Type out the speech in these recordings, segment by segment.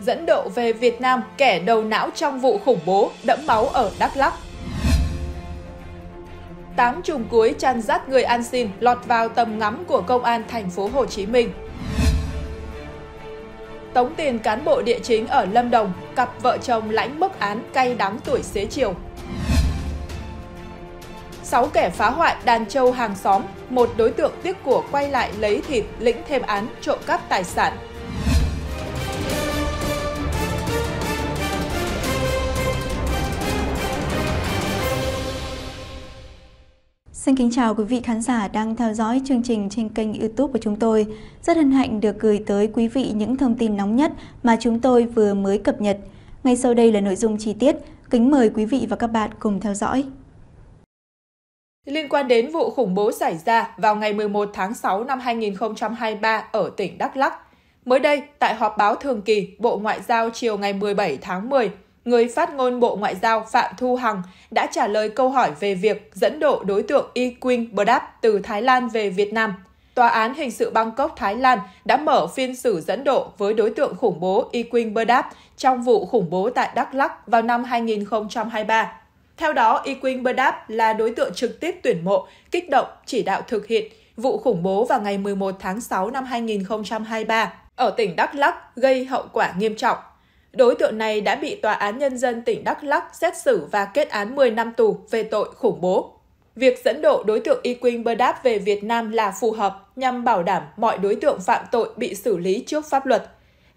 dẫn độ về Việt Nam kẻ đầu não trong vụ khủng bố đẫm máu ở Đắk Lắk. Tám chùm cuối chăn rắt người ăn xin lọt vào tầm ngắm của công an thành phố Hồ Chí Minh. Tống tiền cán bộ địa chính ở Lâm Đồng, cặp vợ chồng lãnh mức án cay đắng tuổi xế chiều. 6 kẻ phá hoại đàn trâu hàng xóm, một đối tượng tiếc của quay lại lấy thịt lĩnh thêm án trộm cắp tài sản Xin kính chào quý vị khán giả đang theo dõi chương trình trên kênh youtube của chúng tôi. Rất hân hạnh được gửi tới quý vị những thông tin nóng nhất mà chúng tôi vừa mới cập nhật. Ngay sau đây là nội dung chi tiết, kính mời quý vị và các bạn cùng theo dõi. Liên quan đến vụ khủng bố xảy ra vào ngày 11 tháng 6 năm 2023 ở tỉnh Đắk Lắk, mới đây tại họp báo thường kỳ Bộ Ngoại giao chiều ngày 17 tháng 10, người phát ngôn Bộ Ngoại giao Phạm Thu Hằng đã trả lời câu hỏi về việc dẫn độ đối tượng Y Quynh Đáp từ Thái Lan về Việt Nam. Tòa án hình sự Bangkok, Thái Lan đã mở phiên xử dẫn độ với đối tượng khủng bố Y Quynh Đáp trong vụ khủng bố tại Đắk Lắk vào năm 2023. Theo đó, Y Quynh Đáp là đối tượng trực tiếp tuyển mộ, kích động, chỉ đạo thực hiện vụ khủng bố vào ngày 11 tháng 6 năm 2023 ở tỉnh Đắk Lắk gây hậu quả nghiêm trọng. Đối tượng này đã bị Tòa án Nhân dân tỉnh Đắk Lắc xét xử và kết án 10 năm tù về tội khủng bố. Việc dẫn độ đối tượng Y Quynh Bơ Đáp về Việt Nam là phù hợp nhằm bảo đảm mọi đối tượng phạm tội bị xử lý trước pháp luật.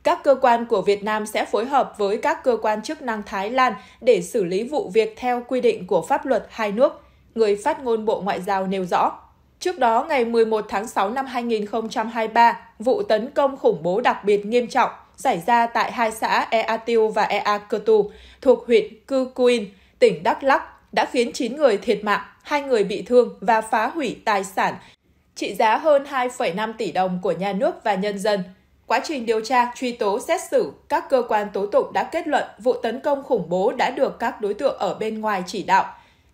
Các cơ quan của Việt Nam sẽ phối hợp với các cơ quan chức năng Thái Lan để xử lý vụ việc theo quy định của pháp luật hai nước, người phát ngôn Bộ Ngoại giao nêu rõ. Trước đó, ngày 11 tháng 6 năm 2023, vụ tấn công khủng bố đặc biệt nghiêm trọng xảy ra tại hai xã Ea Tiêu và Ea Cơ Tu thuộc huyện Cư Kuin, tỉnh Đắk Lắk đã khiến 9 người thiệt mạng, hai người bị thương và phá hủy tài sản trị giá hơn 2,5 tỷ đồng của nhà nước và nhân dân. Quá trình điều tra, truy tố, xét xử, các cơ quan tố tụng đã kết luận vụ tấn công khủng bố đã được các đối tượng ở bên ngoài chỉ đạo.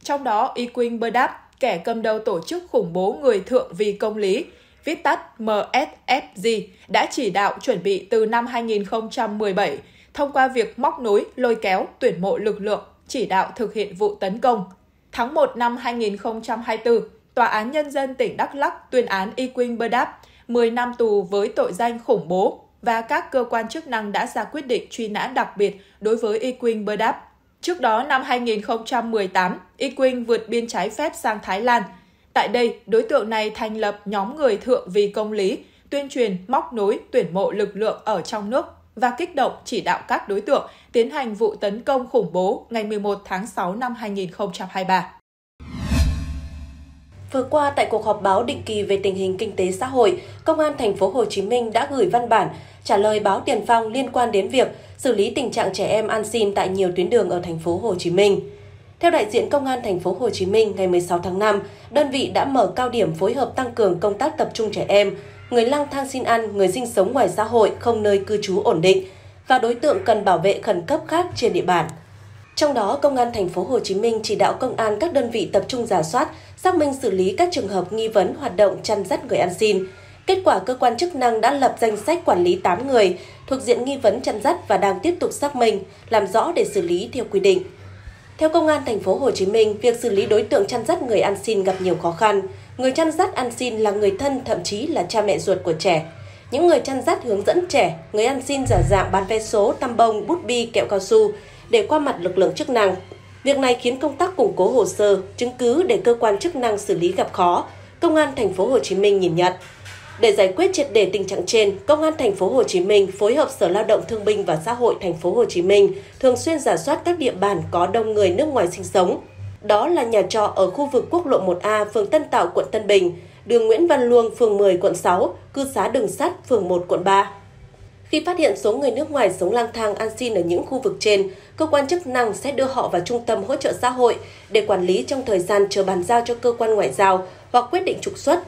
Trong đó, Y Quynh Bơ Đáp, kẻ cầm đầu tổ chức khủng bố người thượng vì công lý, viết tắt MSFG, đã chỉ đạo chuẩn bị từ năm 2017 thông qua việc móc nối lôi kéo tuyển mộ lực lượng chỉ đạo thực hiện vụ tấn công. Tháng 1 năm 2024, Tòa án Nhân dân tỉnh Đắk Lắc tuyên án Y Quynh Bơ Đáp 10 năm tù với tội danh khủng bố và các cơ quan chức năng đã ra quyết định truy nã đặc biệt đối với Y Quynh Bơ Đáp. Trước đó, năm 2018, Y Quynh vượt biên trái phép sang Thái Lan – Tại đây, đối tượng này thành lập nhóm người thượng vì công lý, tuyên truyền móc nối tuyển mộ lực lượng ở trong nước và kích động chỉ đạo các đối tượng tiến hành vụ tấn công khủng bố ngày 11 tháng 6 năm 2023. Vừa qua tại cuộc họp báo định kỳ về tình hình kinh tế xã hội, Công an thành phố Hồ Chí Minh đã gửi văn bản trả lời báo Tiền Phong liên quan đến việc xử lý tình trạng trẻ em ăn xin tại nhiều tuyến đường ở thành phố Hồ Chí Minh. Theo đại diện Công an thành phố Hồ Chí Minh ngày 16 tháng 5, đơn vị đã mở cao điểm phối hợp tăng cường công tác tập trung trẻ em, người lang thang xin ăn, người sinh sống ngoài xã hội không nơi cư trú ổn định và đối tượng cần bảo vệ khẩn cấp khác trên địa bàn. Trong đó, Công an thành phố Hồ Chí Minh chỉ đạo công an các đơn vị tập trung giả soát, xác minh xử lý các trường hợp nghi vấn hoạt động chăn dắt người ăn xin. Kết quả cơ quan chức năng đã lập danh sách quản lý 8 người thuộc diện nghi vấn chăn dắt và đang tiếp tục xác minh, làm rõ để xử lý theo quy định. Theo công an thành phố Hồ Chí Minh, việc xử lý đối tượng chăn dắt người ăn xin gặp nhiều khó khăn. Người chăn dắt ăn xin là người thân thậm chí là cha mẹ ruột của trẻ. Những người chăn dắt hướng dẫn trẻ, người ăn xin giả dạng bán vé số, tăm bông, bút bi, kẹo cao su để qua mặt lực lượng chức năng. Việc này khiến công tác củng cố hồ sơ, chứng cứ để cơ quan chức năng xử lý gặp khó, công an thành phố Hồ Chí Minh nhìn nhận. Để giải quyết triệt đề tình trạng trên, Công an thành phố Hồ Chí Minh phối hợp Sở Lao động Thương binh và Xã hội thành phố Hồ Chí Minh thường xuyên giả soát các địa bàn có đông người nước ngoài sinh sống. Đó là nhà trọ ở khu vực quốc lộ 1A, phường Tân Tạo, quận Tân Bình, đường Nguyễn Văn Luông, phường 10, quận 6, cư xá Đường Sắt, phường 1, quận 3. Khi phát hiện số người nước ngoài sống lang thang an xin ở những khu vực trên, cơ quan chức năng sẽ đưa họ vào trung tâm hỗ trợ xã hội để quản lý trong thời gian chờ bàn giao cho cơ quan ngoại giao hoặc quyết định trục xuất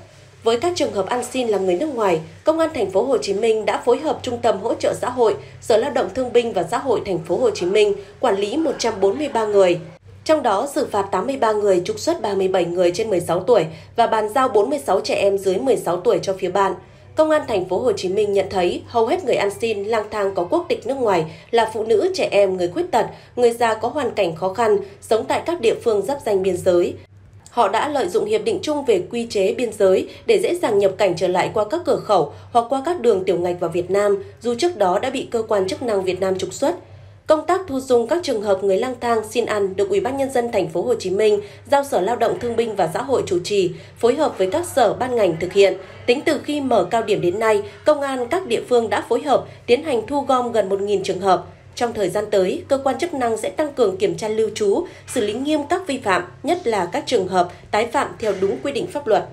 với các trường hợp ăn xin là người nước ngoài, Công an thành phố Hồ Chí Minh đã phối hợp Trung tâm hỗ trợ xã hội, Sở Lao động Thương binh và Xã hội thành phố Hồ Chí Minh quản lý 143 người. Trong đó xử phạt 83 người, trục xuất 37 người trên 16 tuổi và bàn giao 46 trẻ em dưới 16 tuổi cho phía bạn. Công an thành phố Hồ Chí Minh nhận thấy hầu hết người ăn xin lang thang có quốc tịch nước ngoài là phụ nữ, trẻ em, người khuyết tật, người già có hoàn cảnh khó khăn, sống tại các địa phương giáp danh biên giới. Họ đã lợi dụng hiệp định chung về quy chế biên giới để dễ dàng nhập cảnh trở lại qua các cửa khẩu hoặc qua các đường tiểu ngạch vào Việt Nam, dù trước đó đã bị cơ quan chức năng Việt Nam trục xuất. Công tác thu dung các trường hợp người lang thang xin ăn được Ủy ban nhân dân thành phố Hồ Chí Minh giao Sở Lao động Thương binh và Xã hội chủ trì, phối hợp với các sở ban ngành thực hiện. Tính từ khi mở cao điểm đến nay, công an các địa phương đã phối hợp tiến hành thu gom gần 1.000 trường hợp. Trong thời gian tới, cơ quan chức năng sẽ tăng cường kiểm tra lưu trú, xử lý nghiêm các vi phạm, nhất là các trường hợp tái phạm theo đúng quy định pháp luật.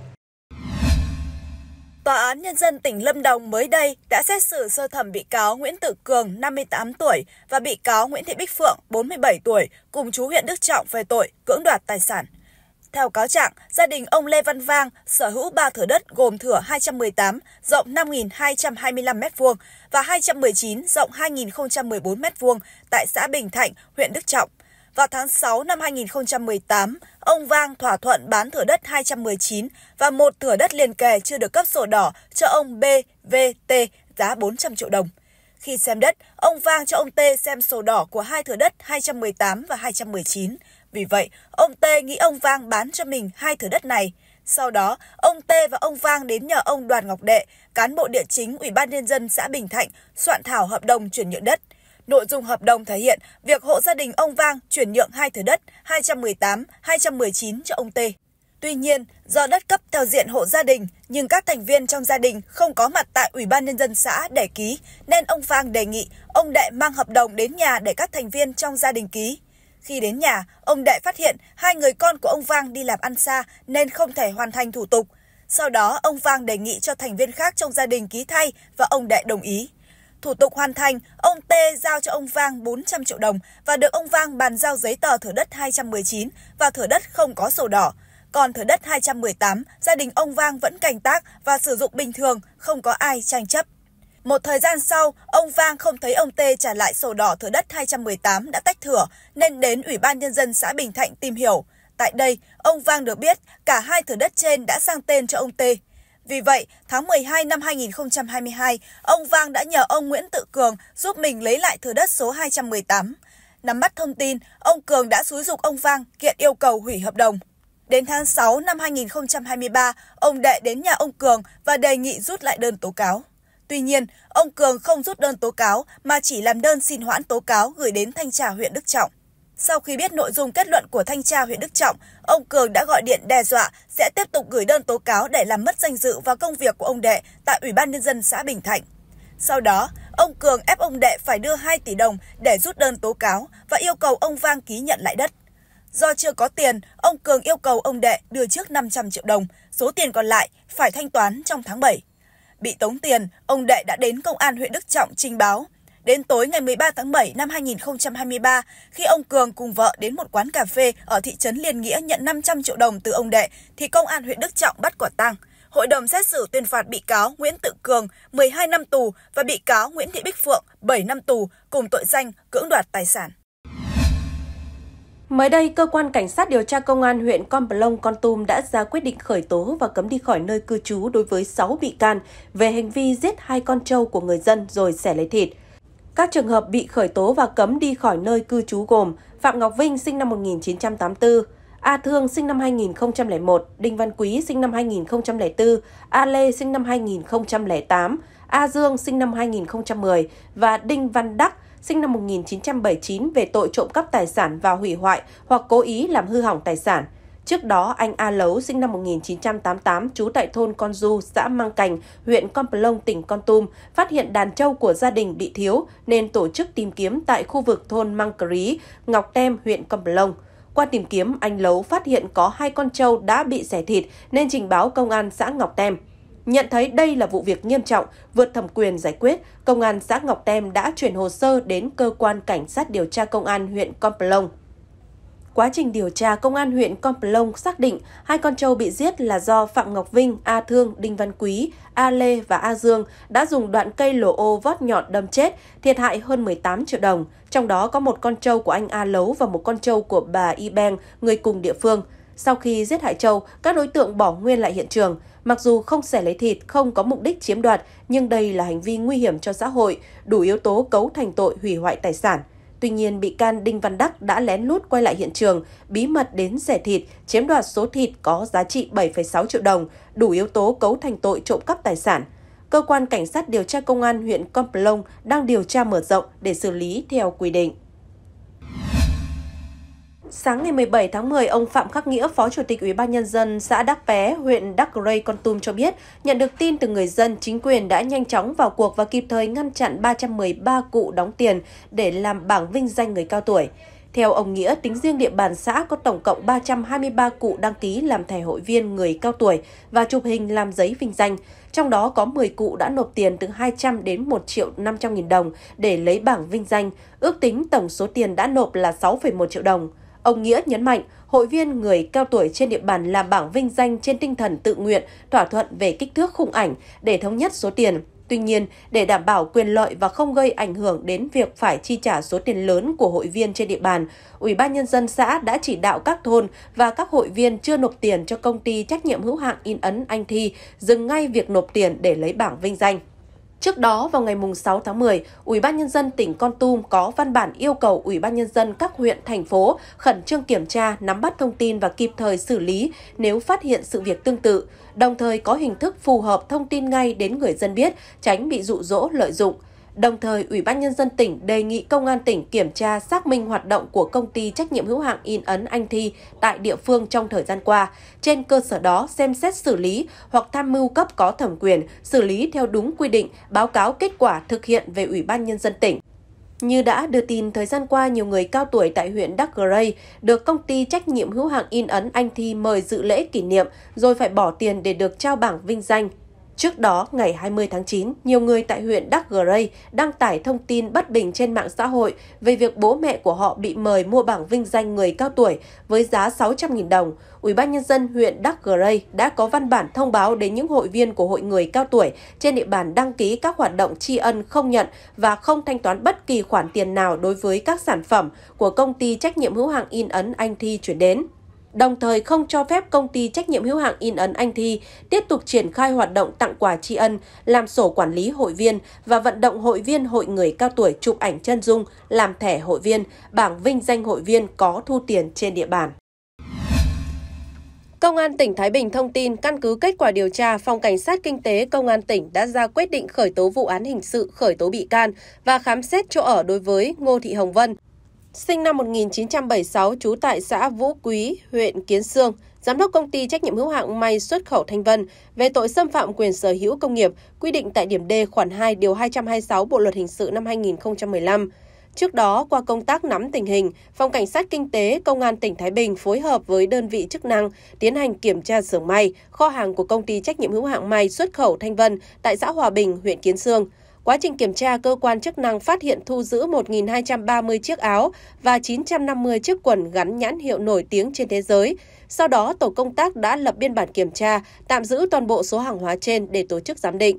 Tòa án Nhân dân tỉnh Lâm Đồng mới đây đã xét xử sơ thẩm bị cáo Nguyễn Tử Cường, 58 tuổi, và bị cáo Nguyễn Thị Bích Phượng, 47 tuổi, cùng chú huyện Đức Trọng về tội cưỡng đoạt tài sản. Theo cáo trạng, gia đình ông Lê Văn Vang sở hữu 3 thửa đất gồm thửa 218 rộng 5.225 m2 và 219 rộng 2.014 m2 tại xã Bình Thạnh, huyện Đức Trọng. Vào tháng 6 năm 2018, ông Vang thỏa thuận bán thửa đất 219 và một thửa đất liền kề chưa được cấp sổ đỏ cho ông BVT giá 400 triệu đồng. Khi xem đất, ông Vang cho ông T xem sổ đỏ của hai thửa đất 218 và 219 vì vậy, ông Tê nghĩ ông Vang bán cho mình hai thửa đất này. Sau đó, ông Tê và ông Vang đến nhờ ông Đoàn Ngọc Đệ, cán bộ địa chính Ủy ban Nhân dân xã Bình Thạnh, soạn thảo hợp đồng chuyển nhượng đất. Nội dung hợp đồng thể hiện việc hộ gia đình ông Vang chuyển nhượng hai thửa đất 218, 219 cho ông Tê. Tuy nhiên, do đất cấp theo diện hộ gia đình, nhưng các thành viên trong gia đình không có mặt tại Ủy ban Nhân dân xã để ký, nên ông Vang đề nghị ông Đệ mang hợp đồng đến nhà để các thành viên trong gia đình ký. Khi đến nhà, ông Đệ phát hiện hai người con của ông Vang đi làm ăn xa nên không thể hoàn thành thủ tục. Sau đó, ông Vang đề nghị cho thành viên khác trong gia đình ký thay và ông Đệ đồng ý. Thủ tục hoàn thành, ông T giao cho ông Vang 400 triệu đồng và được ông Vang bàn giao giấy tờ thửa đất 219 và thửa đất không có sổ đỏ. Còn thửa đất 218, gia đình ông Vang vẫn canh tác và sử dụng bình thường, không có ai tranh chấp. Một thời gian sau, ông Vang không thấy ông Tê trả lại sổ đỏ thửa đất 218 đã tách thửa nên đến Ủy ban Nhân dân xã Bình Thạnh tìm hiểu. Tại đây, ông Vang được biết cả hai thửa đất trên đã sang tên cho ông Tê. Vì vậy, tháng 12 năm 2022, ông Vang đã nhờ ông Nguyễn Tự Cường giúp mình lấy lại thửa đất số 218. Nắm bắt thông tin, ông Cường đã xúi dục ông Vang kiện yêu cầu hủy hợp đồng. Đến tháng 6 năm 2023, ông Đệ đến nhà ông Cường và đề nghị rút lại đơn tố cáo. Tuy nhiên, ông Cường không rút đơn tố cáo mà chỉ làm đơn xin hoãn tố cáo gửi đến thanh tra huyện Đức Trọng. Sau khi biết nội dung kết luận của thanh tra huyện Đức Trọng, ông Cường đã gọi điện đe dọa sẽ tiếp tục gửi đơn tố cáo để làm mất danh dự và công việc của ông Đệ tại Ủy ban Nhân dân xã Bình Thạnh. Sau đó, ông Cường ép ông Đệ phải đưa 2 tỷ đồng để rút đơn tố cáo và yêu cầu ông Vang ký nhận lại đất. Do chưa có tiền, ông Cường yêu cầu ông Đệ đưa trước 500 triệu đồng, số tiền còn lại phải thanh toán trong tháng 7. Bị tống tiền, ông Đệ đã đến công an huyện Đức Trọng trình báo. Đến tối ngày 13 tháng 7 năm 2023, khi ông Cường cùng vợ đến một quán cà phê ở thị trấn Liên Nghĩa nhận 500 triệu đồng từ ông Đệ, thì công an huyện Đức Trọng bắt quả tang. Hội đồng xét xử tuyên phạt bị cáo Nguyễn Tự Cường 12 năm tù và bị cáo Nguyễn Thị Bích Phượng 7 năm tù cùng tội danh cưỡng đoạt tài sản. Mới đây, cơ quan cảnh sát điều tra công an huyện Con Plong, Con Tum đã ra quyết định khởi tố và cấm đi khỏi nơi cư trú đối với 6 bị can về hành vi giết hai con trâu của người dân rồi xẻ lấy thịt. Các trường hợp bị khởi tố và cấm đi khỏi nơi cư trú gồm Phạm Ngọc Vinh sinh năm 1984, A Thương sinh năm 2001, Đinh Văn Quý sinh năm 2004, A Lê sinh năm 2008, A Dương sinh năm 2010 và Đinh Văn Đắc sinh năm 1979 về tội trộm cắp tài sản và hủy hoại hoặc cố ý làm hư hỏng tài sản. Trước đó, anh A Lấu, sinh năm 1988, trú tại thôn Con Du, xã Mang Cành, huyện Con Plong, tỉnh Con Tum, phát hiện đàn trâu của gia đình bị thiếu nên tổ chức tìm kiếm tại khu vực thôn Mang Crí, Ngọc Tem, huyện Con Plong. Qua tìm kiếm, anh Lấu phát hiện có hai con trâu đã bị xẻ thịt nên trình báo công an xã Ngọc Tem. Nhận thấy đây là vụ việc nghiêm trọng, vượt thẩm quyền giải quyết, Công an xã Ngọc Tem đã chuyển hồ sơ đến Cơ quan Cảnh sát điều tra Công an huyện Con Plong. Quá trình điều tra, Công an huyện Con Plong xác định hai con trâu bị giết là do Phạm Ngọc Vinh, A Thương, Đinh Văn Quý, A Lê và A Dương đã dùng đoạn cây lổ ô vót nhọn đâm chết, thiệt hại hơn 18 triệu đồng. Trong đó có một con trâu của anh A Lấu và một con trâu của bà Y Beng, người cùng địa phương. Sau khi giết hại Châu, các đối tượng bỏ nguyên lại hiện trường. Mặc dù không xẻ lấy thịt, không có mục đích chiếm đoạt, nhưng đây là hành vi nguy hiểm cho xã hội, đủ yếu tố cấu thành tội hủy hoại tài sản. Tuy nhiên, bị can Đinh Văn Đắc đã lén lút quay lại hiện trường, bí mật đến xẻ thịt, chiếm đoạt số thịt có giá trị 7,6 triệu đồng, đủ yếu tố cấu thành tội trộm cắp tài sản. Cơ quan Cảnh sát điều tra Công an huyện Comp'long đang điều tra mở rộng để xử lý theo quy định sáng ngày 17 tháng 10, ông Phạm Khắc Nghĩa, Phó Chủ tịch Ủy ban Nhân dân xã Đắc Pé, huyện Đắc Rây, Con Tum cho biết, nhận được tin từ người dân, chính quyền đã nhanh chóng vào cuộc và kịp thời ngăn chặn 313 cụ đóng tiền để làm bảng vinh danh người cao tuổi. Theo ông Nghĩa, tính riêng địa bàn xã có tổng cộng 323 cụ đăng ký làm thẻ hội viên người cao tuổi và chụp hình làm giấy vinh danh. Trong đó có 10 cụ đã nộp tiền từ 200 đến 1 triệu 500 nghìn đồng để lấy bảng vinh danh. Ước tính tổng số tiền đã nộp là 6,1 triệu đồng. Ông Nghĩa nhấn mạnh, hội viên người cao tuổi trên địa bàn làm bảng vinh danh trên tinh thần tự nguyện, thỏa thuận về kích thước khung ảnh để thống nhất số tiền. Tuy nhiên, để đảm bảo quyền lợi và không gây ảnh hưởng đến việc phải chi trả số tiền lớn của hội viên trên địa bàn, Ủy ban nhân dân xã đã chỉ đạo các thôn và các hội viên chưa nộp tiền cho công ty trách nhiệm hữu hạn in ấn Anh Thi dừng ngay việc nộp tiền để lấy bảng vinh danh. Trước đó, vào ngày 6 tháng 10, Ủy ban Nhân dân tỉnh Con Tum có văn bản yêu cầu Ủy ban Nhân dân các huyện, thành phố khẩn trương kiểm tra, nắm bắt thông tin và kịp thời xử lý nếu phát hiện sự việc tương tự, đồng thời có hình thức phù hợp thông tin ngay đến người dân biết, tránh bị dụ dỗ lợi dụng. Đồng thời, Ủy ban Nhân dân tỉnh đề nghị Công an tỉnh kiểm tra xác minh hoạt động của công ty trách nhiệm hữu hạn in ấn Anh Thi tại địa phương trong thời gian qua. Trên cơ sở đó, xem xét xử lý hoặc tham mưu cấp có thẩm quyền, xử lý theo đúng quy định, báo cáo kết quả thực hiện về Ủy ban Nhân dân tỉnh. Như đã đưa tin, thời gian qua nhiều người cao tuổi tại huyện Đắk Gray được công ty trách nhiệm hữu hạn in ấn Anh Thi mời dự lễ kỷ niệm rồi phải bỏ tiền để được trao bảng vinh danh Trước đó, ngày 20 tháng 9, nhiều người tại huyện Đắk Gray đăng tải thông tin bất bình trên mạng xã hội về việc bố mẹ của họ bị mời mua bảng vinh danh người cao tuổi với giá 600.000 đồng. Ủy ban nhân dân huyện Đắk Gray đã có văn bản thông báo đến những hội viên của hội người cao tuổi trên địa bàn đăng ký các hoạt động tri ân không nhận và không thanh toán bất kỳ khoản tiền nào đối với các sản phẩm của công ty trách nhiệm hữu hạn in ấn Anh Thi chuyển đến đồng thời không cho phép công ty trách nhiệm hữu hạn in ấn Anh Thi tiếp tục triển khai hoạt động tặng quà tri ân, làm sổ quản lý hội viên và vận động hội viên hội người cao tuổi chụp ảnh chân dung, làm thẻ hội viên, bảng vinh danh hội viên có thu tiền trên địa bàn. Công an tỉnh Thái Bình thông tin căn cứ kết quả điều tra, Phòng Cảnh sát Kinh tế Công an tỉnh đã ra quyết định khởi tố vụ án hình sự, khởi tố bị can và khám xét chỗ ở đối với Ngô Thị Hồng Vân, sinh năm 1976 trú tại xã Vũ Quý, huyện Kiến Sương, giám đốc công ty trách nhiệm hữu hạn may xuất khẩu Thanh Vân về tội xâm phạm quyền sở hữu công nghiệp quy định tại điểm D khoản 2 điều 226 Bộ luật hình sự năm 2015. Trước đó, qua công tác nắm tình hình, Phòng Cảnh sát Kinh tế Công an tỉnh Thái Bình phối hợp với đơn vị chức năng tiến hành kiểm tra xưởng may, kho hàng của công ty trách nhiệm hữu hạn may xuất khẩu Thanh Vân tại xã Hòa Bình, huyện Kiến Sương. Quá trình kiểm tra, cơ quan chức năng phát hiện thu giữ 1.230 chiếc áo và 950 chiếc quần gắn nhãn hiệu nổi tiếng trên thế giới. Sau đó, tổ công tác đã lập biên bản kiểm tra, tạm giữ toàn bộ số hàng hóa trên để tổ chức giám định.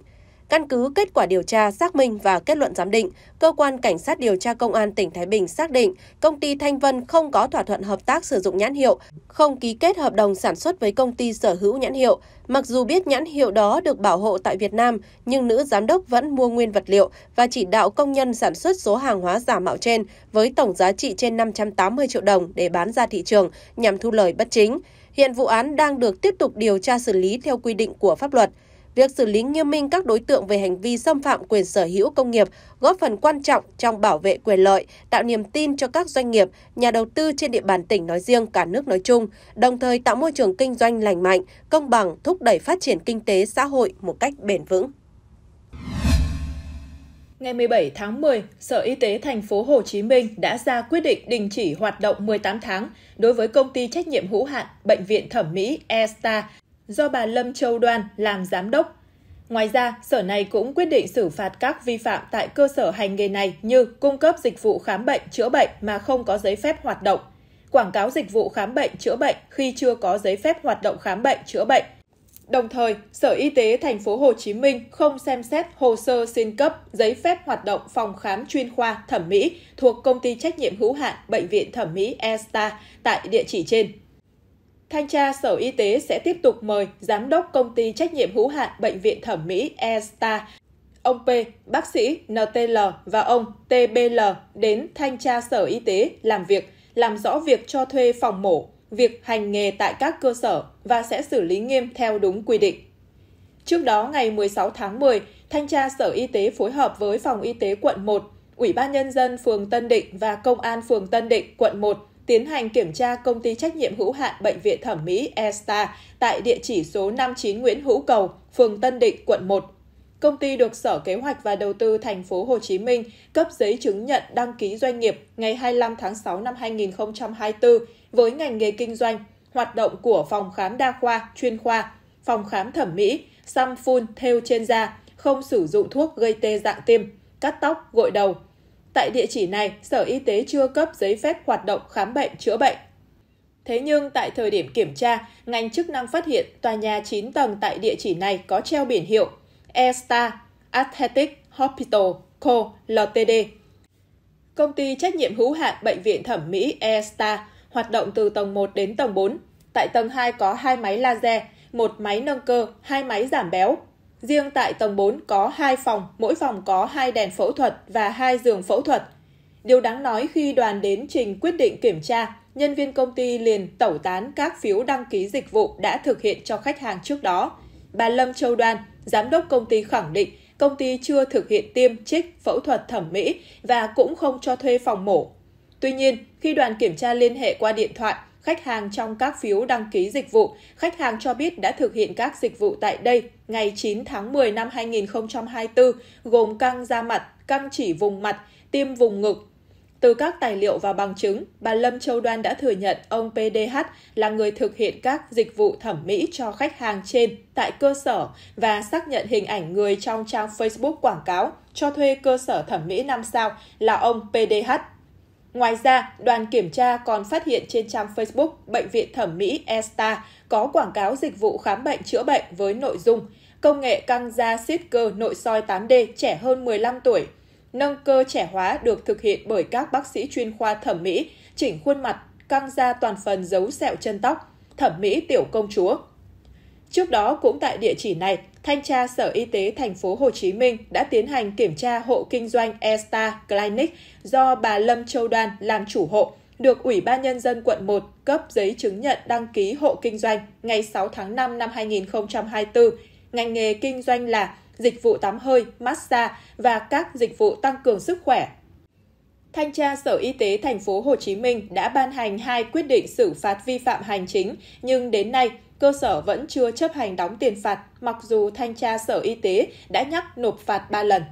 Căn cứ kết quả điều tra, xác minh và kết luận giám định, Cơ quan Cảnh sát điều tra Công an tỉnh Thái Bình xác định công ty Thanh Vân không có thỏa thuận hợp tác sử dụng nhãn hiệu, không ký kết hợp đồng sản xuất với công ty sở hữu nhãn hiệu. Mặc dù biết nhãn hiệu đó được bảo hộ tại Việt Nam, nhưng nữ giám đốc vẫn mua nguyên vật liệu và chỉ đạo công nhân sản xuất số hàng hóa giả mạo trên với tổng giá trị trên 580 triệu đồng để bán ra thị trường nhằm thu lời bất chính. Hiện vụ án đang được tiếp tục điều tra xử lý theo quy định của pháp luật. Việc xử lý nghiêm minh các đối tượng về hành vi xâm phạm quyền sở hữu công nghiệp góp phần quan trọng trong bảo vệ quyền lợi, tạo niềm tin cho các doanh nghiệp, nhà đầu tư trên địa bàn tỉnh nói riêng, cả nước nói chung, đồng thời tạo môi trường kinh doanh lành mạnh, công bằng, thúc đẩy phát triển kinh tế xã hội một cách bền vững. Ngày 17 tháng 10, Sở Y tế thành phố Hồ Chí Minh đã ra quyết định đình chỉ hoạt động 18 tháng đối với công ty trách nhiệm hữu hạn Bệnh viện Thẩm mỹ e do bà Lâm Châu Đoan làm giám đốc. Ngoài ra, sở này cũng quyết định xử phạt các vi phạm tại cơ sở hành nghề này như cung cấp dịch vụ khám bệnh, chữa bệnh mà không có giấy phép hoạt động, quảng cáo dịch vụ khám bệnh, chữa bệnh khi chưa có giấy phép hoạt động khám bệnh, chữa bệnh. Đồng thời, Sở Y tế thành phố Hồ Chí Minh không xem xét hồ sơ xin cấp giấy phép hoạt động phòng khám chuyên khoa thẩm mỹ thuộc công ty trách nhiệm hữu hạn Bệnh viện thẩm mỹ Esta tại địa chỉ trên. Thanh tra Sở Y tế sẽ tiếp tục mời Giám đốc Công ty Trách nhiệm hữu hạn Bệnh viện Thẩm mỹ E-Star, ông P, bác sĩ NTL và ông TBL đến Thanh tra Sở Y tế làm việc, làm rõ việc cho thuê phòng mổ, việc hành nghề tại các cơ sở và sẽ xử lý nghiêm theo đúng quy định. Trước đó, ngày 16 tháng 10, Thanh tra Sở Y tế phối hợp với Phòng Y tế quận 1, Ủy ban Nhân dân phường Tân Định và Công an phường Tân Định, quận 1 tiến hành kiểm tra công ty trách nhiệm hữu hạn Bệnh viện Thẩm mỹ Estar tại địa chỉ số 59 Nguyễn Hữu Cầu, phường Tân Định, quận 1. Công ty được Sở Kế hoạch và Đầu tư thành phố Hồ Chí Minh cấp giấy chứng nhận đăng ký doanh nghiệp ngày 25 tháng 6 năm 2024 với ngành nghề kinh doanh, hoạt động của phòng khám đa khoa, chuyên khoa, phòng khám thẩm mỹ, xăm phun theo trên da, không sử dụng thuốc gây tê dạng tiêm, cắt tóc, gội đầu, Tại địa chỉ này, Sở Y tế chưa cấp giấy phép hoạt động khám bệnh chữa bệnh. Thế nhưng tại thời điểm kiểm tra, ngành chức năng phát hiện tòa nhà 9 tầng tại địa chỉ này có treo biển hiệu E Star Athletic Hospital Co. Ltd. Công ty trách nhiệm hữu hạn Bệnh viện Thẩm mỹ E Star hoạt động từ tầng 1 đến tầng 4. Tại tầng 2 có hai máy laser, một máy nâng cơ, hai máy giảm béo, Riêng tại tầng 4 có 2 phòng, mỗi phòng có 2 đèn phẫu thuật và 2 giường phẫu thuật. Điều đáng nói khi đoàn đến trình quyết định kiểm tra, nhân viên công ty liền tẩu tán các phiếu đăng ký dịch vụ đã thực hiện cho khách hàng trước đó. Bà Lâm Châu Đoan, giám đốc công ty khẳng định công ty chưa thực hiện tiêm, trích, phẫu thuật thẩm mỹ và cũng không cho thuê phòng mổ. Tuy nhiên, khi đoàn kiểm tra liên hệ qua điện thoại, khách hàng trong các phiếu đăng ký dịch vụ. Khách hàng cho biết đã thực hiện các dịch vụ tại đây ngày 9 tháng 10 năm 2024, gồm căng da mặt, căng chỉ vùng mặt, tiêm vùng ngực, từ các tài liệu và bằng chứng, bà Lâm Châu Đoan đã thừa nhận ông PDH là người thực hiện các dịch vụ thẩm mỹ cho khách hàng trên tại cơ sở và xác nhận hình ảnh người trong trang Facebook quảng cáo cho thuê cơ sở thẩm mỹ 5 sao là ông PDH. Ngoài ra, đoàn kiểm tra còn phát hiện trên trang Facebook Bệnh viện Thẩm mỹ Esta có quảng cáo dịch vụ khám bệnh chữa bệnh với nội dung công nghệ căng da siết cơ nội soi 8D trẻ hơn 15 tuổi. Nâng cơ trẻ hóa được thực hiện bởi các bác sĩ chuyên khoa thẩm mỹ, chỉnh khuôn mặt, căng da toàn phần dấu sẹo chân tóc, thẩm mỹ tiểu công chúa. Trước đó cũng tại địa chỉ này, Thanh tra Sở Y tế thành phố Hồ Chí Minh đã tiến hành kiểm tra hộ kinh doanh Estar Clinic do bà Lâm Châu Đoan làm chủ hộ, được Ủy ban Nhân dân quận 1 cấp giấy chứng nhận đăng ký hộ kinh doanh ngày 6 tháng 5 năm 2024. Ngành nghề kinh doanh là dịch vụ tắm hơi, massage và các dịch vụ tăng cường sức khỏe Thanh tra Sở Y tế thành phố Hồ Chí Minh đã ban hành hai quyết định xử phạt vi phạm hành chính, nhưng đến nay cơ sở vẫn chưa chấp hành đóng tiền phạt mặc dù thanh tra Sở Y tế đã nhắc nộp phạt 3 lần.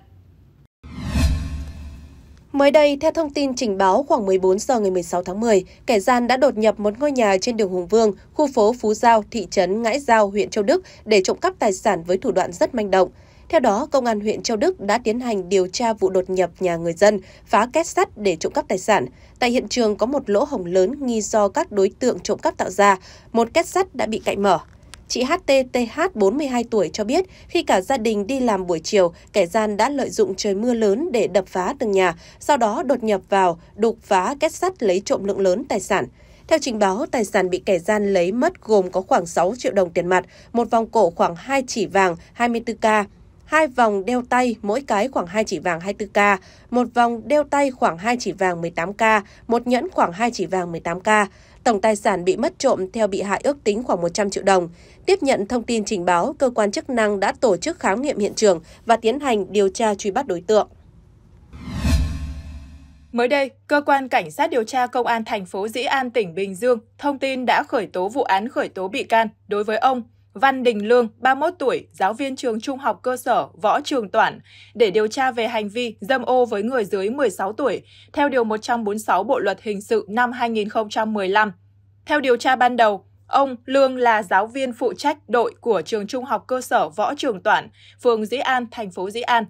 Mới đây, theo thông tin trình báo khoảng 14 giờ ngày 16 tháng 10, kẻ gian đã đột nhập một ngôi nhà trên đường Hùng Vương, khu phố Phú Giao, thị trấn Ngãi Giao, huyện Châu Đức để trộm cắp tài sản với thủ đoạn rất manh động. Theo đó, Công an huyện Châu Đức đã tiến hành điều tra vụ đột nhập nhà người dân, phá két sắt để trộm cắp tài sản. Tại hiện trường có một lỗ hổng lớn nghi do các đối tượng trộm cắp tạo ra, một két sắt đã bị cạy mở. Chị HTTH 42 tuổi cho biết khi cả gia đình đi làm buổi chiều, kẻ gian đã lợi dụng trời mưa lớn để đập phá từng nhà, sau đó đột nhập vào, đục phá két sắt lấy trộm lượng lớn tài sản. Theo trình báo, tài sản bị kẻ gian lấy mất gồm có khoảng 6 triệu đồng tiền mặt, một vòng cổ khoảng 2 chỉ vàng, 24K, hai vòng đeo tay mỗi cái khoảng 2 chỉ vàng 24K, một vòng đeo tay khoảng 2 chỉ vàng 18K, một nhẫn khoảng 2 chỉ vàng 18K. Tổng tài sản bị mất trộm theo bị hại ước tính khoảng 100 triệu đồng. Tiếp nhận thông tin trình báo, cơ quan chức năng đã tổ chức khám nghiệm hiện trường và tiến hành điều tra truy bắt đối tượng. Mới đây, cơ quan cảnh sát điều tra công an thành phố Dĩ An tỉnh Bình Dương thông tin đã khởi tố vụ án khởi tố bị can đối với ông Văn Đình Lương, 31 tuổi, giáo viên trường trung học cơ sở Võ Trường Toản, để điều tra về hành vi dâm ô với người dưới 16 tuổi, theo Điều 146 Bộ Luật Hình sự năm 2015. Theo điều tra ban đầu, ông Lương là giáo viên phụ trách đội của trường trung học cơ sở Võ Trường Toản, phường Dĩ An, thành phố Dĩ An.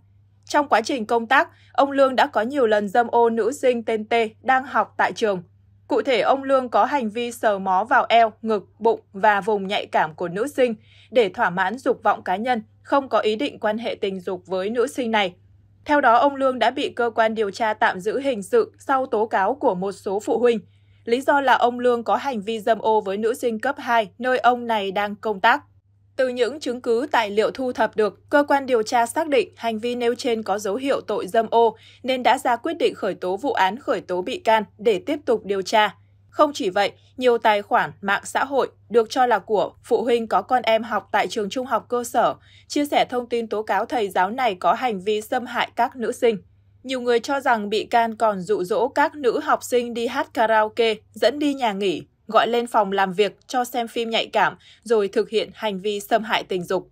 Trong quá trình công tác, ông Lương đã có nhiều lần dâm ô nữ sinh tên T đang học tại trường. Cụ thể, ông Lương có hành vi sờ mó vào eo, ngực, bụng và vùng nhạy cảm của nữ sinh để thỏa mãn dục vọng cá nhân, không có ý định quan hệ tình dục với nữ sinh này. Theo đó, ông Lương đã bị cơ quan điều tra tạm giữ hình sự sau tố cáo của một số phụ huynh. Lý do là ông Lương có hành vi dâm ô với nữ sinh cấp 2 nơi ông này đang công tác. Từ những chứng cứ tài liệu thu thập được, cơ quan điều tra xác định hành vi nêu trên có dấu hiệu tội dâm ô nên đã ra quyết định khởi tố vụ án khởi tố bị can để tiếp tục điều tra. Không chỉ vậy, nhiều tài khoản mạng xã hội được cho là của phụ huynh có con em học tại trường trung học cơ sở, chia sẻ thông tin tố cáo thầy giáo này có hành vi xâm hại các nữ sinh. Nhiều người cho rằng bị can còn dụ dỗ các nữ học sinh đi hát karaoke, dẫn đi nhà nghỉ, gọi lên phòng làm việc cho xem phim nhạy cảm rồi thực hiện hành vi xâm hại tình dục.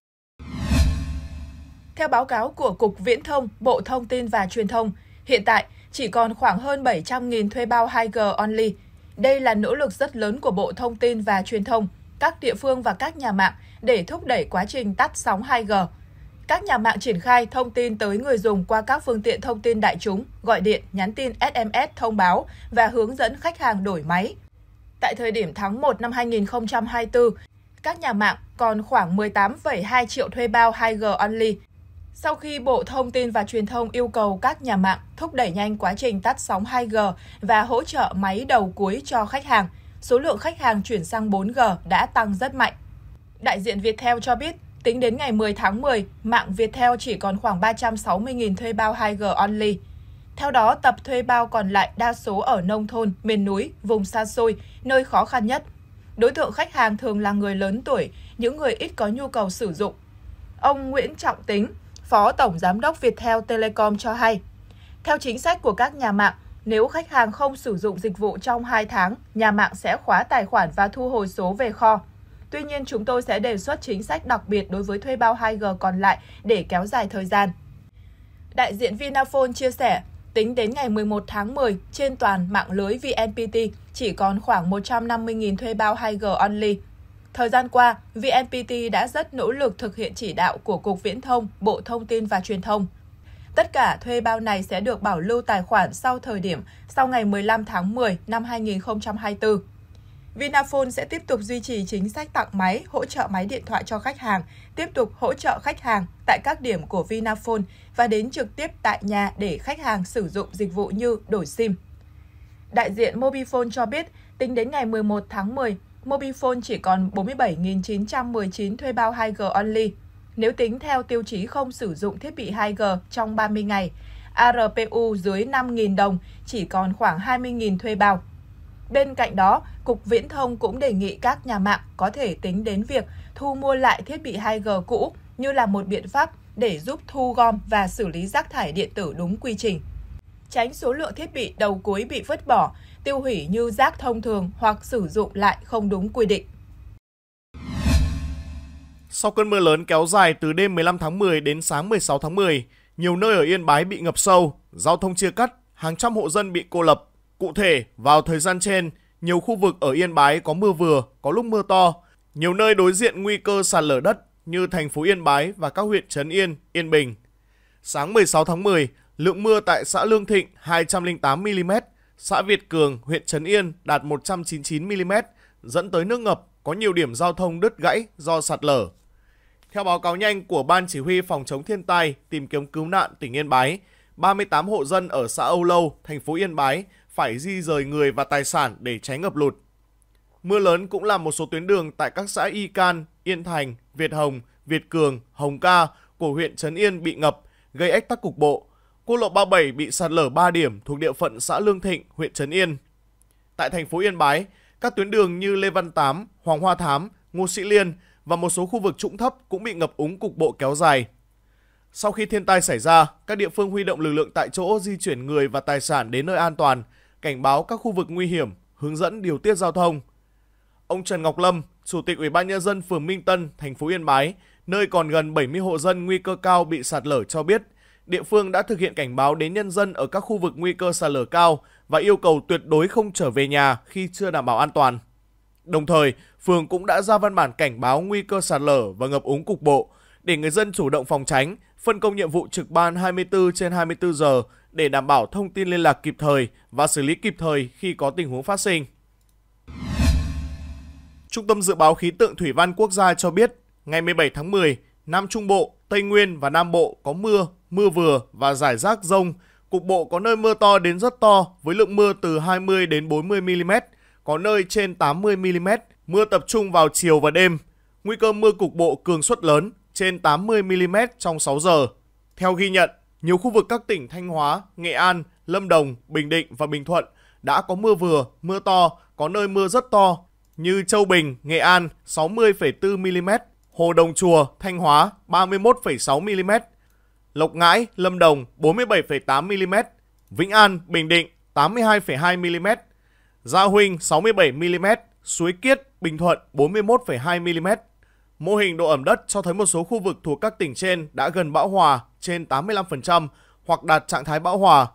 Theo báo cáo của Cục Viễn thông, Bộ Thông tin và Truyền thông, hiện tại chỉ còn khoảng hơn 700.000 thuê bao 2G only. Đây là nỗ lực rất lớn của Bộ Thông tin và Truyền thông, các địa phương và các nhà mạng để thúc đẩy quá trình tắt sóng 2G. Các nhà mạng triển khai thông tin tới người dùng qua các phương tiện thông tin đại chúng, gọi điện, nhắn tin SMS thông báo và hướng dẫn khách hàng đổi máy, Tại thời điểm tháng 1 năm 2024, các nhà mạng còn khoảng 18,2 triệu thuê bao 2G only. Sau khi Bộ Thông tin và Truyền thông yêu cầu các nhà mạng thúc đẩy nhanh quá trình tắt sóng 2G và hỗ trợ máy đầu cuối cho khách hàng, số lượng khách hàng chuyển sang 4G đã tăng rất mạnh. Đại diện Viettel cho biết, tính đến ngày 10 tháng 10, mạng Viettel chỉ còn khoảng 360.000 thuê bao 2G only. Theo đó, tập thuê bao còn lại đa số ở nông thôn, miền núi, vùng xa xôi, nơi khó khăn nhất. Đối tượng khách hàng thường là người lớn tuổi, những người ít có nhu cầu sử dụng. Ông Nguyễn Trọng Tính, Phó Tổng Giám đốc Viettel Telecom cho hay, theo chính sách của các nhà mạng, nếu khách hàng không sử dụng dịch vụ trong 2 tháng, nhà mạng sẽ khóa tài khoản và thu hồi số về kho. Tuy nhiên, chúng tôi sẽ đề xuất chính sách đặc biệt đối với thuê bao 2G còn lại để kéo dài thời gian. Đại diện Vinaphone chia sẻ, Tính đến ngày 11 tháng 10, trên toàn mạng lưới VNPT chỉ còn khoảng 150.000 thuê bao 2G only. Thời gian qua, VNPT đã rất nỗ lực thực hiện chỉ đạo của Cục Viễn thông, Bộ Thông tin và Truyền thông. Tất cả thuê bao này sẽ được bảo lưu tài khoản sau thời điểm sau ngày 15 tháng 10 năm 2024. Vinaphone sẽ tiếp tục duy trì chính sách tặng máy, hỗ trợ máy điện thoại cho khách hàng, tiếp tục hỗ trợ khách hàng tại các điểm của Vinaphone và đến trực tiếp tại nhà để khách hàng sử dụng dịch vụ như đổi SIM. Đại diện Mobifone cho biết, tính đến ngày 11 tháng 10, Mobifone chỉ còn 47.919 thuê bao 2G only. Nếu tính theo tiêu chí không sử dụng thiết bị 2G trong 30 ngày, ARPU dưới 5.000 đồng chỉ còn khoảng 20.000 thuê bao. Bên cạnh đó, Cục Viễn thông cũng đề nghị các nhà mạng có thể tính đến việc thu mua lại thiết bị 2G cũ như là một biện pháp để giúp thu gom và xử lý rác thải điện tử đúng quy trình. Tránh số lượng thiết bị đầu cuối bị vứt bỏ, tiêu hủy như rác thông thường hoặc sử dụng lại không đúng quy định. Sau cơn mưa lớn kéo dài từ đêm 15 tháng 10 đến sáng 16 tháng 10, nhiều nơi ở Yên Bái bị ngập sâu, giao thông chia cắt, hàng trăm hộ dân bị cô lập, Cụ thể, vào thời gian trên, nhiều khu vực ở Yên Bái có mưa vừa, có lúc mưa to. Nhiều nơi đối diện nguy cơ sạt lở đất như thành phố Yên Bái và các huyện Trấn Yên, Yên Bình. Sáng 16 tháng 10, lượng mưa tại xã Lương Thịnh 208mm, xã Việt Cường, huyện Trấn Yên đạt 199mm, dẫn tới nước ngập, có nhiều điểm giao thông đứt gãy do sạt lở. Theo báo cáo nhanh của Ban Chỉ huy Phòng chống thiên tai tìm kiếm cứu nạn tỉnh Yên Bái, 38 hộ dân ở xã Âu Lâu, thành phố Yên Bái phải di rời người và tài sản để tránh ngập lụt. Mưa lớn cũng làm một số tuyến đường tại các xã Y Can, Yên Thành, Việt Hồng, Việt Cường, Hồng Ca của huyện Trấn Yên bị ngập, gây ách tắc cục bộ. Quốc lộ 37 bị sạt lở 3 điểm thuộc địa phận xã Lương Thịnh, huyện Trấn Yên. Tại thành phố Yên Bái, các tuyến đường như Lê Văn Tám, Hoàng Hoa Thám, Ngô Sĩ Liên và một số khu vực trũng thấp cũng bị ngập úng cục bộ kéo dài. Sau khi thiên tai xảy ra, các địa phương huy động lực lượng tại chỗ di chuyển người và tài sản đến nơi an toàn – cảnh báo các khu vực nguy hiểm, hướng dẫn điều tiết giao thông. Ông Trần Ngọc Lâm, Chủ tịch Ủy ban nhân dân phường Minh Tân, thành phố Yên Bái, nơi còn gần 70 hộ dân nguy cơ cao bị sạt lở cho biết, địa phương đã thực hiện cảnh báo đến nhân dân ở các khu vực nguy cơ sạt lở cao và yêu cầu tuyệt đối không trở về nhà khi chưa đảm bảo an toàn. Đồng thời, phường cũng đã ra văn bản cảnh báo nguy cơ sạt lở và ngập úng cục bộ để người dân chủ động phòng tránh, phân công nhiệm vụ trực ban 24 trên 24 giờ để đảm bảo thông tin liên lạc kịp thời và xử lý kịp thời khi có tình huống phát sinh. Trung tâm Dự báo Khí tượng Thủy văn Quốc gia cho biết, ngày 17 tháng 10, Nam Trung Bộ, Tây Nguyên và Nam Bộ có mưa, mưa vừa và rải rác rông. Cục bộ có nơi mưa to đến rất to với lượng mưa từ 20 đến 40 mm, có nơi trên 80 mm, mưa tập trung vào chiều và đêm. Nguy cơ mưa cục bộ cường suất lớn trên 80mm trong 6 giờ. Theo ghi nhận, nhiều khu vực các tỉnh Thanh Hóa, Nghệ An, Lâm Đồng, Bình Định và Bình Thuận đã có mưa vừa, mưa to, có nơi mưa rất to như Châu Bình, Nghệ An 60,4mm, Hồ Đồng Chùa, Thanh Hóa 31,6mm, Lộc Ngãi, Lâm Đồng 47,8mm, Vĩnh An, Bình Định 82,2mm, Gia Huynh 67mm, Suối Kiết, Bình Thuận 41,2mm. Mô hình độ ẩm đất cho thấy một số khu vực thuộc các tỉnh trên đã gần bão hòa trên 85% hoặc đạt trạng thái bão hòa.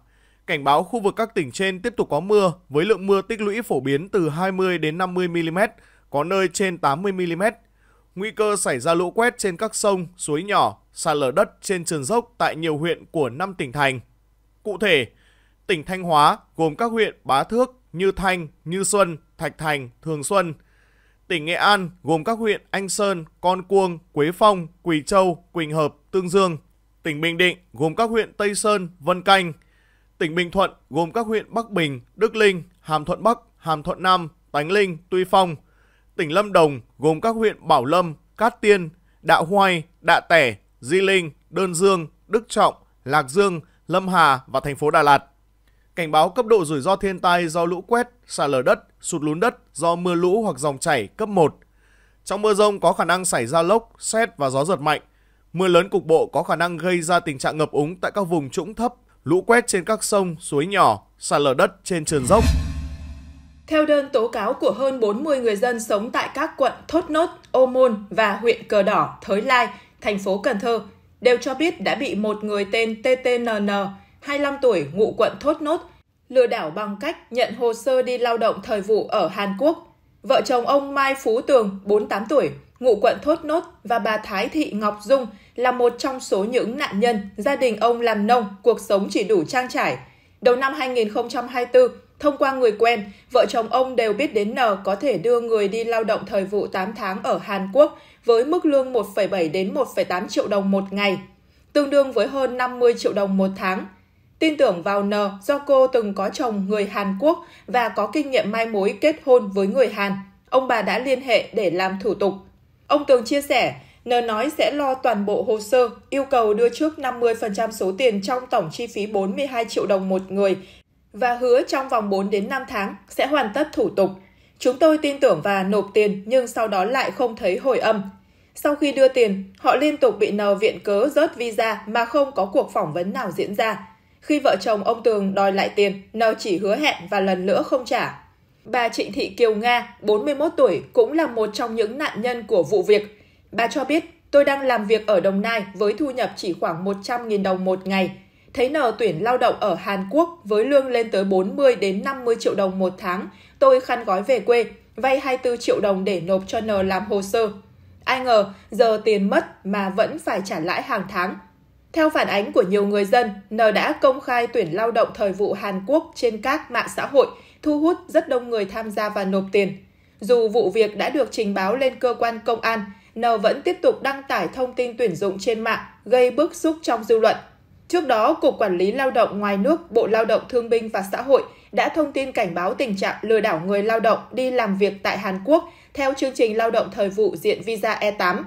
Cảnh báo khu vực các tỉnh trên tiếp tục có mưa với lượng mưa tích lũy phổ biến từ 20 đến 50 mm, có nơi trên 80 mm. Nguy cơ xảy ra lũ quét trên các sông, suối nhỏ, sạt lở đất trên sườn dốc tại nhiều huyện của 5 tỉnh thành. Cụ thể, tỉnh Thanh Hóa gồm các huyện Bá Thước, Như Thanh, Như Xuân, Thạch Thành, Thường Xuân – Tỉnh Nghệ An gồm các huyện Anh Sơn, Con Cuông, Quế Phong, Quỳ Châu, Quỳnh Hợp, Tương Dương. Tỉnh Bình Định gồm các huyện Tây Sơn, Vân Canh. Tỉnh Bình Thuận gồm các huyện Bắc Bình, Đức Linh, Hàm Thuận Bắc, Hàm Thuận Nam, Tánh Linh, Tuy Phong. Tỉnh Lâm Đồng gồm các huyện Bảo Lâm, Cát Tiên, Đạo Hoai, Đạ Tẻ, Di Linh, Đơn Dương, Đức Trọng, Lạc Dương, Lâm Hà và thành phố Đà Lạt cảnh báo cấp độ rủi ro thiên tai do lũ quét, sạt lở đất, sụt lún đất do mưa lũ hoặc dòng chảy cấp 1. Trong mưa rông có khả năng xảy ra lốc, xét và gió giật mạnh. Mưa lớn cục bộ có khả năng gây ra tình trạng ngập úng tại các vùng trũng thấp, lũ quét trên các sông, suối nhỏ, sạt lở đất trên sườn dốc. Theo đơn tố cáo của hơn 40 người dân sống tại các quận Thốt Nốt, Ô Môn và huyện Cờ Đỏ, Thới Lai, thành phố Cần Thơ, đều cho biết đã bị một người tên TTNN 25 tuổi, ngụ quận Thốt Nốt, lừa đảo bằng cách nhận hồ sơ đi lao động thời vụ ở Hàn Quốc. Vợ chồng ông Mai Phú Tường, 48 tuổi, ngụ quận Thốt Nốt và bà Thái Thị Ngọc Dung là một trong số những nạn nhân gia đình ông làm nông, cuộc sống chỉ đủ trang trải. Đầu năm 2024, thông qua người quen, vợ chồng ông đều biết đến N có thể đưa người đi lao động thời vụ 8 tháng ở Hàn Quốc với mức lương 1,7 đến 1,8 triệu đồng một ngày, tương đương với hơn 50 triệu đồng một tháng tin tưởng vào N do cô từng có chồng người Hàn Quốc và có kinh nghiệm mai mối kết hôn với người Hàn. Ông bà đã liên hệ để làm thủ tục. Ông Tường chia sẻ, N nói sẽ lo toàn bộ hồ sơ, yêu cầu đưa trước 50% số tiền trong tổng chi phí 42 triệu đồng một người và hứa trong vòng 4 đến 5 tháng sẽ hoàn tất thủ tục. Chúng tôi tin tưởng và nộp tiền nhưng sau đó lại không thấy hồi âm. Sau khi đưa tiền, họ liên tục bị N viện cớ rớt visa mà không có cuộc phỏng vấn nào diễn ra. Khi vợ chồng ông Tường đòi lại tiền, N chỉ hứa hẹn và lần nữa không trả. Bà Trịnh Thị Kiều Nga, 41 tuổi, cũng là một trong những nạn nhân của vụ việc. Bà cho biết, tôi đang làm việc ở Đồng Nai với thu nhập chỉ khoảng 100.000 đồng một ngày. Thấy N tuyển lao động ở Hàn Quốc với lương lên tới 40 đến 50 triệu đồng một tháng, tôi khăn gói về quê, vay 24 triệu đồng để nộp cho N làm hồ sơ. Ai ngờ, giờ tiền mất mà vẫn phải trả lãi hàng tháng. Theo phản ánh của nhiều người dân, N đã công khai tuyển lao động thời vụ Hàn Quốc trên các mạng xã hội, thu hút rất đông người tham gia và nộp tiền. Dù vụ việc đã được trình báo lên cơ quan công an, N vẫn tiếp tục đăng tải thông tin tuyển dụng trên mạng, gây bức xúc trong dư luận. Trước đó, Cục Quản lý Lao động ngoài nước, Bộ Lao động Thương binh và Xã hội đã thông tin cảnh báo tình trạng lừa đảo người lao động đi làm việc tại Hàn Quốc theo chương trình lao động thời vụ diện visa E8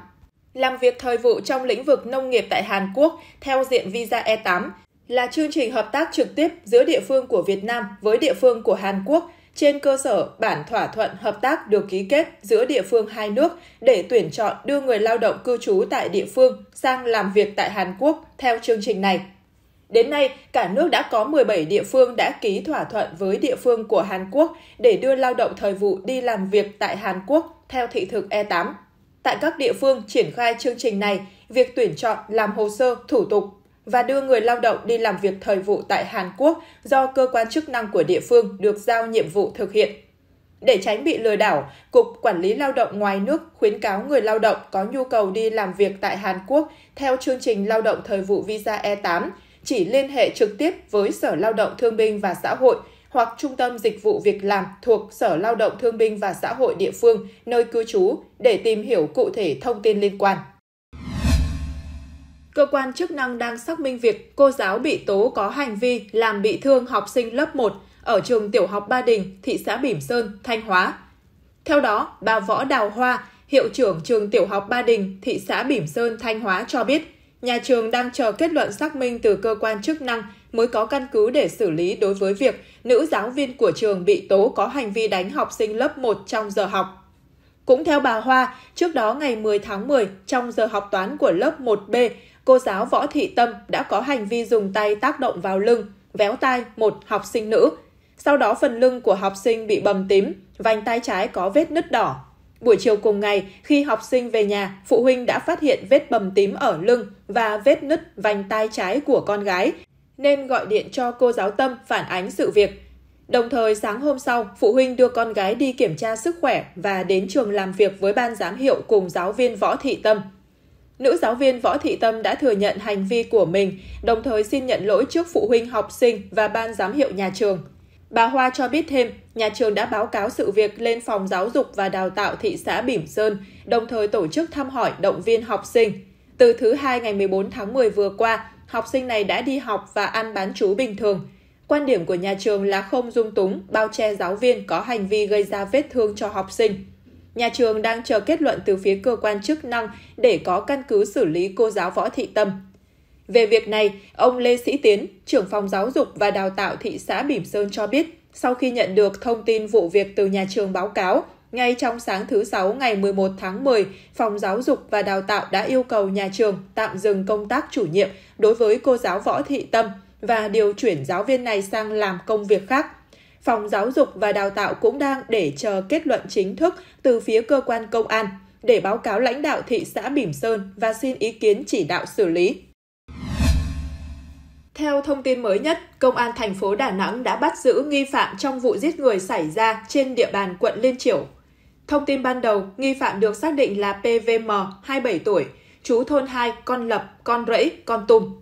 làm việc thời vụ trong lĩnh vực nông nghiệp tại Hàn Quốc theo diện visa E8 là chương trình hợp tác trực tiếp giữa địa phương của Việt Nam với địa phương của Hàn Quốc trên cơ sở bản thỏa thuận hợp tác được ký kết giữa địa phương hai nước để tuyển chọn đưa người lao động cư trú tại địa phương sang làm việc tại Hàn Quốc theo chương trình này. Đến nay, cả nước đã có 17 địa phương đã ký thỏa thuận với địa phương của Hàn Quốc để đưa lao động thời vụ đi làm việc tại Hàn Quốc theo thị thực E8 tại các địa phương triển khai chương trình này, việc tuyển chọn làm hồ sơ, thủ tục và đưa người lao động đi làm việc thời vụ tại Hàn Quốc do cơ quan chức năng của địa phương được giao nhiệm vụ thực hiện. Để tránh bị lừa đảo, Cục Quản lý Lao động ngoài nước khuyến cáo người lao động có nhu cầu đi làm việc tại Hàn Quốc theo chương trình lao động thời vụ visa E8 chỉ liên hệ trực tiếp với Sở Lao động Thương binh và Xã hội – hoặc trung tâm dịch vụ việc làm thuộc Sở Lao động Thương binh và Xã hội địa phương nơi cư trú để tìm hiểu cụ thể thông tin liên quan. Cơ quan chức năng đang xác minh việc cô giáo bị tố có hành vi làm bị thương học sinh lớp 1 ở trường tiểu học Ba Đình, thị xã Bỉm Sơn, Thanh Hóa. Theo đó, bà Võ Đào Hoa, hiệu trưởng trường tiểu học Ba Đình, thị xã Bỉm Sơn, Thanh Hóa cho biết, nhà trường đang chờ kết luận xác minh từ cơ quan chức năng mới có căn cứ để xử lý đối với việc nữ giáo viên của trường bị tố có hành vi đánh học sinh lớp 1 trong giờ học. Cũng theo bà Hoa, trước đó ngày 10 tháng 10, trong giờ học toán của lớp 1B, cô giáo Võ Thị Tâm đã có hành vi dùng tay tác động vào lưng, véo tai một học sinh nữ. Sau đó phần lưng của học sinh bị bầm tím, vành tay trái có vết nứt đỏ. Buổi chiều cùng ngày, khi học sinh về nhà, phụ huynh đã phát hiện vết bầm tím ở lưng và vết nứt vành tay trái của con gái nên gọi điện cho cô giáo Tâm phản ánh sự việc. Đồng thời sáng hôm sau, phụ huynh đưa con gái đi kiểm tra sức khỏe và đến trường làm việc với ban giám hiệu cùng giáo viên Võ Thị Tâm. Nữ giáo viên Võ Thị Tâm đã thừa nhận hành vi của mình, đồng thời xin nhận lỗi trước phụ huynh học sinh và ban giám hiệu nhà trường. Bà Hoa cho biết thêm, nhà trường đã báo cáo sự việc lên phòng giáo dục và đào tạo thị xã Bỉm Sơn, đồng thời tổ chức thăm hỏi động viên học sinh. Từ thứ hai ngày 14 tháng 10 vừa qua, học sinh này đã đi học và ăn bán chú bình thường. Quan điểm của nhà trường là không dung túng, bao che giáo viên có hành vi gây ra vết thương cho học sinh. Nhà trường đang chờ kết luận từ phía cơ quan chức năng để có căn cứ xử lý cô giáo Võ Thị Tâm. Về việc này, ông Lê Sĩ Tiến, trưởng phòng giáo dục và đào tạo thị xã Bỉm Sơn cho biết, sau khi nhận được thông tin vụ việc từ nhà trường báo cáo, ngay trong sáng thứ Sáu ngày 11 tháng 10, Phòng Giáo dục và Đào tạo đã yêu cầu nhà trường tạm dừng công tác chủ nhiệm đối với cô giáo Võ Thị Tâm và điều chuyển giáo viên này sang làm công việc khác. Phòng Giáo dục và Đào tạo cũng đang để chờ kết luận chính thức từ phía cơ quan công an để báo cáo lãnh đạo thị xã Bỉm Sơn và xin ý kiến chỉ đạo xử lý. Theo thông tin mới nhất, Công an thành phố Đà Nẵng đã bắt giữ nghi phạm trong vụ giết người xảy ra trên địa bàn quận Liên Triểu Thông tin ban đầu, nghi phạm được xác định là PVM, 27 tuổi, chú thôn 2 Con Lập, Con Rẫy, Con Tum.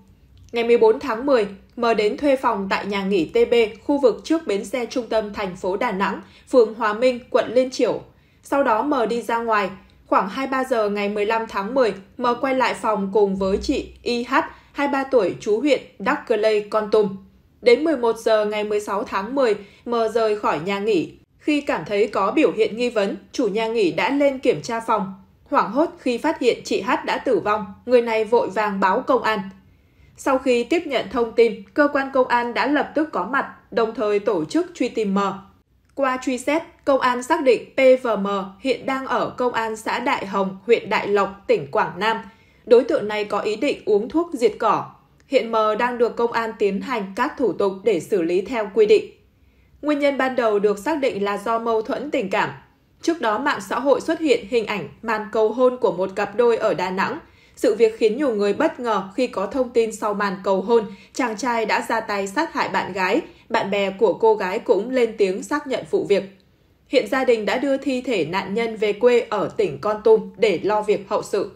Ngày 14 tháng 10, M đến thuê phòng tại nhà nghỉ TB, khu vực trước bến xe trung tâm thành phố Đà Nẵng, phường Hòa Minh, quận Liên Triểu. Sau đó M đi ra ngoài. Khoảng 23 giờ ngày 15 tháng 10, M quay lại phòng cùng với chị IH, 23 tuổi, chú huyện Đắc Lây, Con Tum. Đến 11 giờ ngày 16 tháng 10, M rời khỏi nhà nghỉ, khi cảm thấy có biểu hiện nghi vấn, chủ nhà nghỉ đã lên kiểm tra phòng. Hoảng hốt khi phát hiện chị H đã tử vong, người này vội vàng báo công an. Sau khi tiếp nhận thông tin, cơ quan công an đã lập tức có mặt, đồng thời tổ chức truy tìm M. Qua truy xét, công an xác định PVM hiện đang ở công an xã Đại Hồng, huyện Đại Lộc, tỉnh Quảng Nam. Đối tượng này có ý định uống thuốc diệt cỏ. Hiện M đang được công an tiến hành các thủ tục để xử lý theo quy định. Nguyên nhân ban đầu được xác định là do mâu thuẫn tình cảm. Trước đó mạng xã hội xuất hiện hình ảnh màn cầu hôn của một cặp đôi ở Đà Nẵng. Sự việc khiến nhiều người bất ngờ khi có thông tin sau màn cầu hôn, chàng trai đã ra tay sát hại bạn gái, bạn bè của cô gái cũng lên tiếng xác nhận vụ việc. Hiện gia đình đã đưa thi thể nạn nhân về quê ở tỉnh Con Tum để lo việc hậu sự.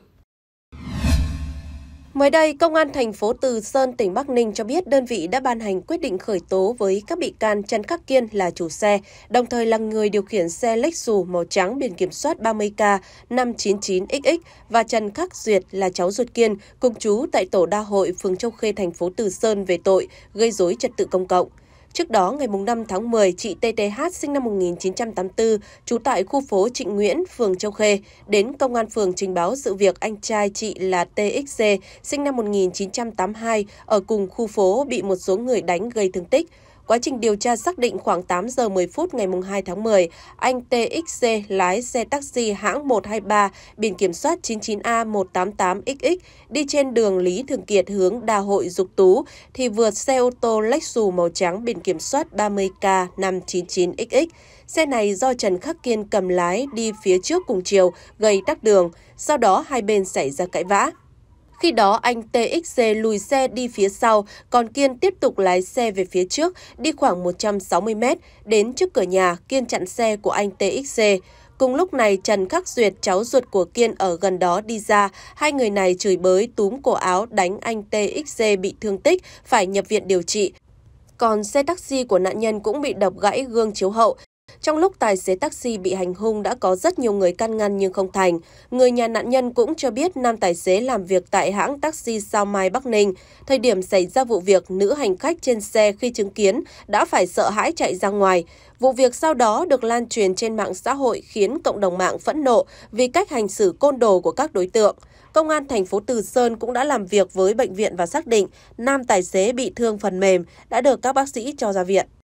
Mới đây, Công an thành phố Từ Sơn, tỉnh Bắc Ninh cho biết đơn vị đã ban hành quyết định khởi tố với các bị can Trần Khắc Kiên là chủ xe, đồng thời là người điều khiển xe Lexus màu trắng biển kiểm soát 30K599XX và Trần Khắc Duyệt là cháu ruột Kiên, cùng chú tại tổ đa hội phường Châu Khê, thành phố Từ Sơn về tội gây dối trật tự công cộng. Trước đó, ngày 5 tháng 10, chị TTH sinh năm 1984, trú tại khu phố Trịnh Nguyễn, phường Châu Khê, đến công an phường trình báo sự việc anh trai chị là TXC, sinh năm 1982, ở cùng khu phố bị một số người đánh gây thương tích. Quá trình điều tra xác định khoảng 8 giờ 10 phút ngày 2 tháng 10, anh TXC lái xe taxi hãng 123 biển kiểm soát 99A188XX đi trên đường Lý Thường Kiệt hướng Đà Hội Dục Tú thì vượt xe ô tô Lexus màu trắng biển kiểm soát 30K599XX. Xe này do Trần Khắc Kiên cầm lái đi phía trước cùng chiều, gây tắc đường, sau đó hai bên xảy ra cãi vã. Khi đó anh TXC lùi xe đi phía sau, còn Kiên tiếp tục lái xe về phía trước, đi khoảng 160 m đến trước cửa nhà, Kiên chặn xe của anh TXC. Cùng lúc này, Trần Khắc Duyệt, cháu ruột của Kiên ở gần đó đi ra. Hai người này chửi bới, túm cổ áo, đánh anh TXC bị thương tích, phải nhập viện điều trị. Còn xe taxi của nạn nhân cũng bị đập gãy gương chiếu hậu. Trong lúc tài xế taxi bị hành hung đã có rất nhiều người can ngăn nhưng không thành. Người nhà nạn nhân cũng cho biết nam tài xế làm việc tại hãng taxi Sao Mai Bắc Ninh. Thời điểm xảy ra vụ việc, nữ hành khách trên xe khi chứng kiến đã phải sợ hãi chạy ra ngoài. Vụ việc sau đó được lan truyền trên mạng xã hội khiến cộng đồng mạng phẫn nộ vì cách hành xử côn đồ của các đối tượng. Công an thành phố Từ Sơn cũng đã làm việc với bệnh viện và xác định nam tài xế bị thương phần mềm đã được các bác sĩ cho ra viện.